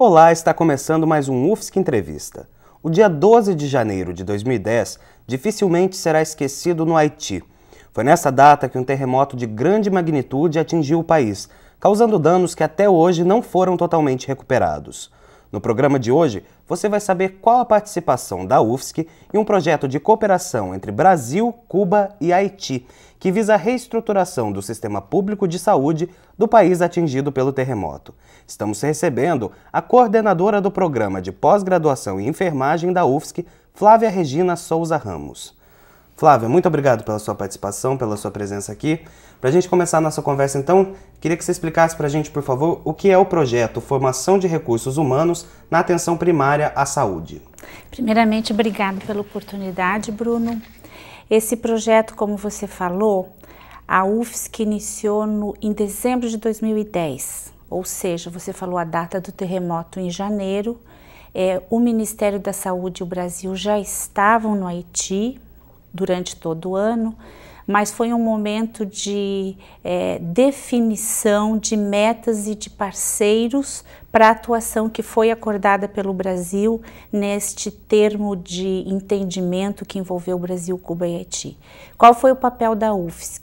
Olá, está começando mais um UFSC Entrevista. O dia 12 de janeiro de 2010 dificilmente será esquecido no Haiti. Foi nessa data que um terremoto de grande magnitude atingiu o país, causando danos que até hoje não foram totalmente recuperados. No programa de hoje, você vai saber qual a participação da UFSC em um projeto de cooperação entre Brasil, Cuba e Haiti, que visa a reestruturação do sistema público de saúde do país atingido pelo terremoto. Estamos recebendo a coordenadora do programa de pós-graduação em enfermagem da UFSC, Flávia Regina Souza Ramos. Flávia, muito obrigado pela sua participação, pela sua presença aqui. Para a gente começar a nossa conversa, então, queria que você explicasse para a gente, por favor, o que é o projeto Formação de Recursos Humanos na Atenção Primária à Saúde. Primeiramente, obrigado pela oportunidade, Bruno. Esse projeto, como você falou, a UFSC iniciou no, em dezembro de 2010, ou seja, você falou a data do terremoto em janeiro. É, o Ministério da Saúde e o Brasil já estavam no Haiti durante todo o ano, mas foi um momento de é, definição de metas e de parceiros para a atuação que foi acordada pelo Brasil neste termo de entendimento que envolveu Brasil, Cuba e Haiti. Qual foi o papel da UFSC?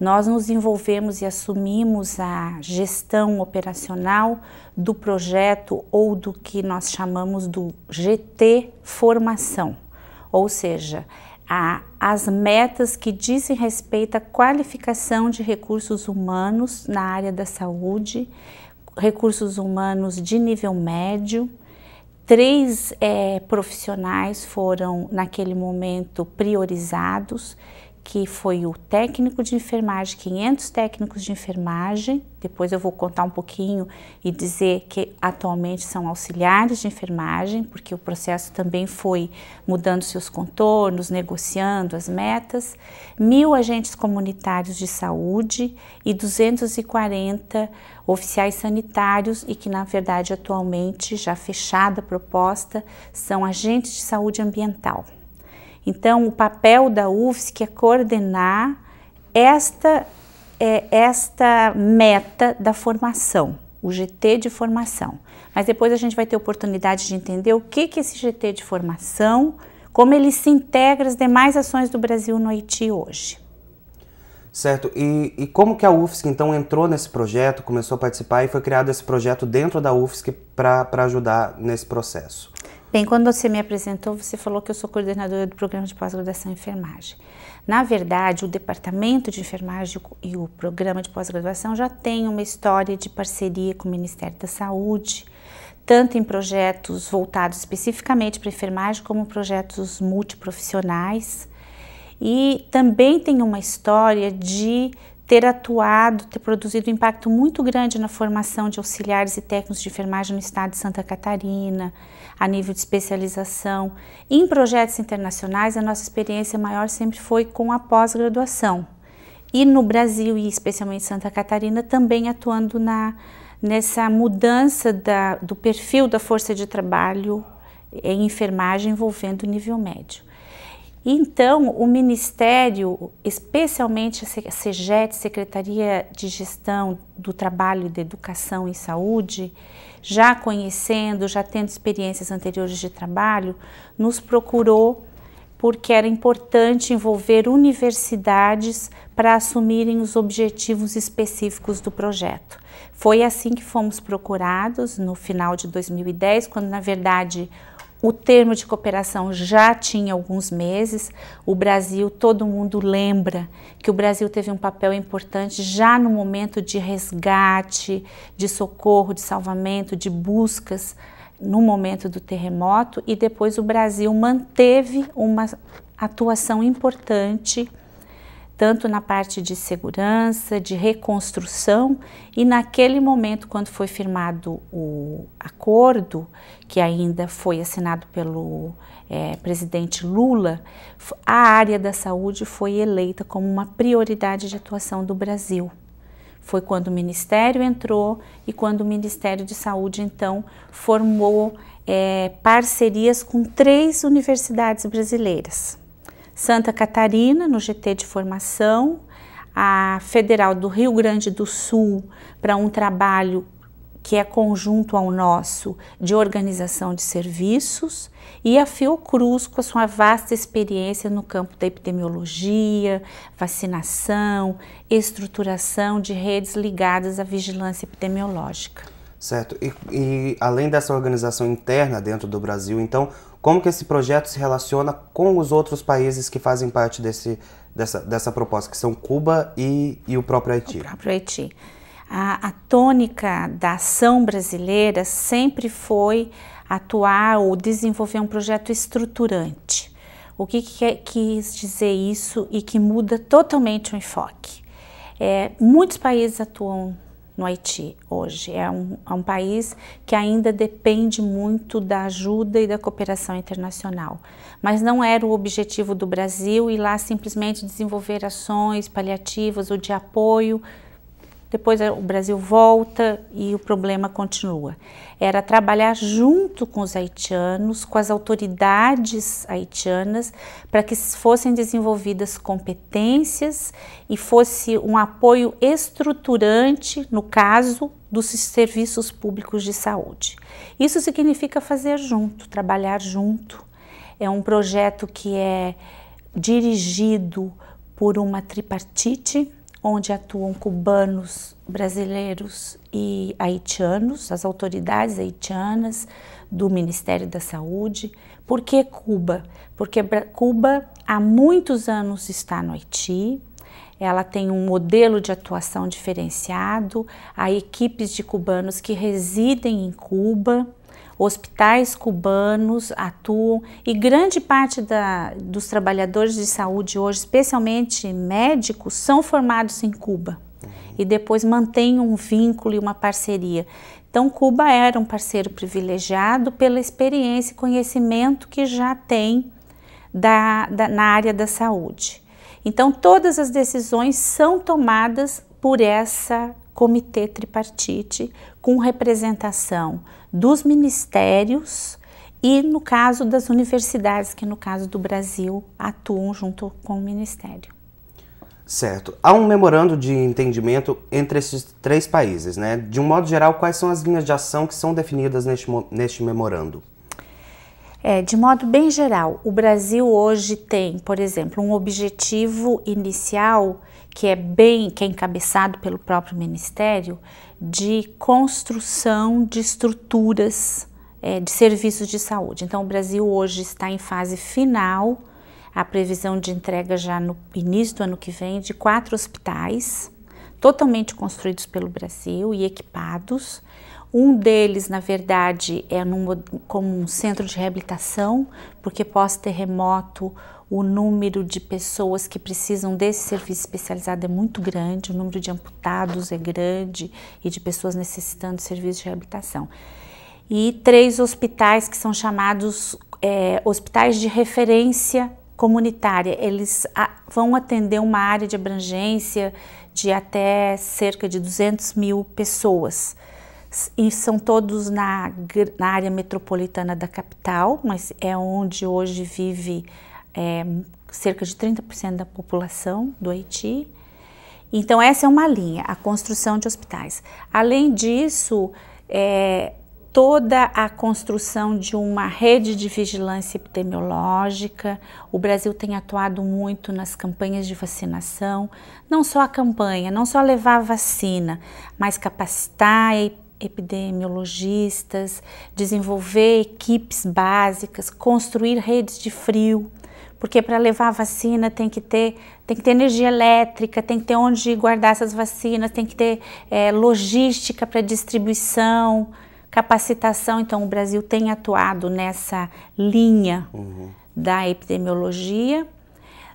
Nós nos envolvemos e assumimos a gestão operacional do projeto ou do que nós chamamos do GT Formação, ou seja, a, as metas que dizem respeito à qualificação de recursos humanos na área da saúde, recursos humanos de nível médio. Três é, profissionais foram, naquele momento, priorizados, que foi o técnico de enfermagem, 500 técnicos de enfermagem, depois eu vou contar um pouquinho e dizer que atualmente são auxiliares de enfermagem, porque o processo também foi mudando seus contornos, negociando as metas, mil agentes comunitários de saúde e 240 oficiais sanitários e que na verdade atualmente, já fechada a proposta, são agentes de saúde ambiental. Então, o papel da UFSC é coordenar esta, é, esta meta da formação, o GT de formação. Mas depois a gente vai ter oportunidade de entender o que, que esse GT de formação, como ele se integra às demais ações do Brasil no Haiti hoje. Certo. E, e, como que a UFSC então entrou nesse projeto, começou a participar e foi criado esse projeto dentro da UFSC para ajudar nesse processo? Bem, quando você me apresentou, você falou que eu sou coordenadora do programa de pós-graduação em enfermagem. Na verdade, o departamento de enfermagem e o programa de pós-graduação já tem uma história de parceria com o Ministério da Saúde, tanto em projetos voltados especificamente para enfermagem como projetos multiprofissionais e também tem uma história de ter atuado, ter produzido um impacto muito grande na formação de auxiliares e técnicos de enfermagem no estado de Santa Catarina, a nível de especialização. Em projetos internacionais, a nossa experiência maior sempre foi com a pós-graduação. E no Brasil, e especialmente Santa Catarina, também atuando na, nessa mudança da, do perfil da força de trabalho em enfermagem envolvendo o nível médio. Então, o Ministério, especialmente a SEGET, Secretaria de Gestão do Trabalho de Educação e Saúde, já conhecendo, já tendo experiências anteriores de trabalho, nos procurou porque era importante envolver universidades para assumirem os objetivos específicos do projeto. Foi assim que fomos procurados no final de 2010, quando na verdade o termo de cooperação já tinha alguns meses. O Brasil, todo mundo lembra que o Brasil teve um papel importante já no momento de resgate, de socorro, de salvamento, de buscas no momento do terremoto e depois o Brasil manteve uma atuação importante tanto na parte de segurança, de reconstrução, e naquele momento, quando foi firmado o acordo, que ainda foi assinado pelo é, presidente Lula, a área da saúde foi eleita como uma prioridade de atuação do Brasil. Foi quando o Ministério entrou e quando o Ministério de Saúde, então, formou é, parcerias com três universidades brasileiras Santa Catarina, no GT de formação, a Federal do Rio Grande do Sul, para um trabalho que é conjunto ao nosso de organização de serviços, e a Fiocruz, com a sua vasta experiência no campo da epidemiologia, vacinação, estruturação de redes ligadas à vigilância epidemiológica. Certo, e, e além dessa organização interna dentro do Brasil, então, como que esse projeto se relaciona com os outros países que fazem parte desse, dessa, dessa proposta, que são Cuba e, e o próprio Haiti? O próprio Haiti. A, a tônica da ação brasileira sempre foi atuar ou desenvolver um projeto estruturante. O que, que é, quis dizer isso e que muda totalmente o enfoque? É, muitos países atuam no Haiti hoje. É um, é um país que ainda depende muito da ajuda e da cooperação internacional. Mas não era o objetivo do Brasil ir lá simplesmente desenvolver ações paliativas ou de apoio depois é, o Brasil volta e o problema continua. Era trabalhar junto com os haitianos, com as autoridades haitianas, para que fossem desenvolvidas competências e fosse um apoio estruturante, no caso, dos serviços públicos de saúde. Isso significa fazer junto, trabalhar junto. É um projeto que é dirigido por uma tripartite onde atuam cubanos, brasileiros e haitianos, as autoridades haitianas do Ministério da Saúde. Por que Cuba? Porque Cuba há muitos anos está no Haiti. Ela tem um modelo de atuação diferenciado, há equipes de cubanos que residem em Cuba hospitais cubanos atuam e grande parte da, dos trabalhadores de saúde hoje, especialmente médicos, são formados em Cuba uhum. e depois mantêm um vínculo e uma parceria. Então, Cuba era um parceiro privilegiado pela experiência e conhecimento que já tem da, da, na área da saúde. Então, todas as decisões são tomadas por essa comitê tripartite com representação dos ministérios e, no caso das universidades, que no caso do Brasil atuam junto com o ministério. Certo. Há um memorando de entendimento entre esses três países, né? De um modo geral, quais são as linhas de ação que são definidas neste, neste memorando? É, de modo bem geral, o Brasil hoje tem, por exemplo, um objetivo inicial que é bem, que é encabeçado pelo próprio Ministério, de construção de estruturas é, de serviços de saúde. Então, o Brasil hoje está em fase final, a previsão de entrega já no início do ano que vem de quatro hospitais totalmente construídos pelo Brasil e equipados. Um deles, na verdade, é num, como um centro de reabilitação, porque pós-terremoto o número de pessoas que precisam desse serviço especializado é muito grande, o número de amputados é grande e de pessoas necessitando de serviço de reabilitação. E três hospitais que são chamados é, hospitais de referência comunitária. Eles a, vão atender uma área de abrangência de até cerca de 200 mil pessoas e são todos na, na área metropolitana da capital, mas é onde hoje vive é, cerca de 30% da população do Haiti. Então, essa é uma linha, a construção de hospitais. Além disso, é, toda a construção de uma rede de vigilância epidemiológica. O Brasil tem atuado muito nas campanhas de vacinação, não só a campanha, não só levar a vacina, mas capacitar e epidemiologistas, desenvolver equipes básicas, construir redes de frio, porque para levar a vacina tem que ter tem que ter energia elétrica, tem que ter onde guardar essas vacinas, tem que ter é, logística para distribuição, capacitação. Então o Brasil tem atuado nessa linha uhum. da epidemiologia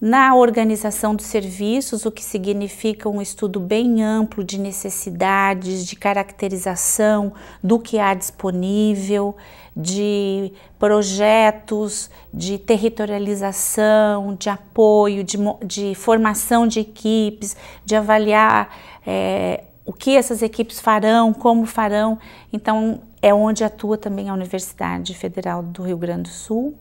na organização dos serviços, o que significa um estudo bem amplo de necessidades, de caracterização do que há disponível, de projetos, de territorialização, de apoio, de, de formação de equipes, de avaliar é, o que essas equipes farão, como farão. Então, é onde atua também a Universidade Federal do Rio Grande do Sul.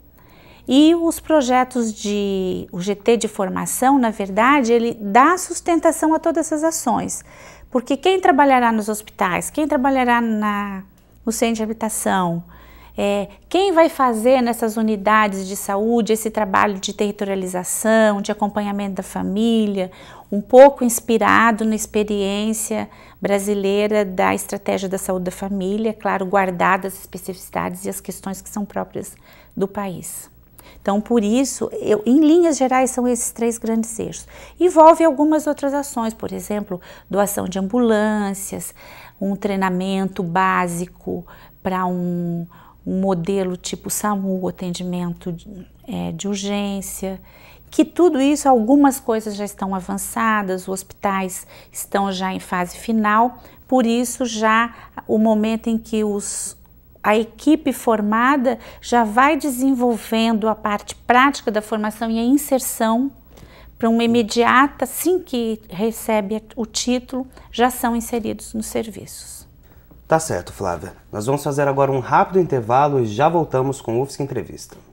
E os projetos de o GT de formação, na verdade, ele dá sustentação a todas essas ações. Porque quem trabalhará nos hospitais, quem trabalhará na, no centro de habitação, é, quem vai fazer nessas unidades de saúde esse trabalho de territorialização, de acompanhamento da família, um pouco inspirado na experiência brasileira da estratégia da saúde da família, claro, guardadas as especificidades e as questões que são próprias do país. Então, por isso, eu, em linhas gerais, são esses três grandes eixos. Envolve algumas outras ações, por exemplo, doação de ambulâncias, um treinamento básico para um, um, modelo tipo SAMU, atendimento de, é, de urgência, que tudo isso, algumas coisas já estão avançadas, os hospitais estão já em fase final, por isso já o momento em que os a equipe formada já vai desenvolvendo a parte prática da formação e a inserção para uma imediata, assim que recebe o título, já são inseridos nos serviços. Tá certo, Flávia. Nós vamos fazer agora um rápido intervalo e já voltamos com o UFSC Entrevista.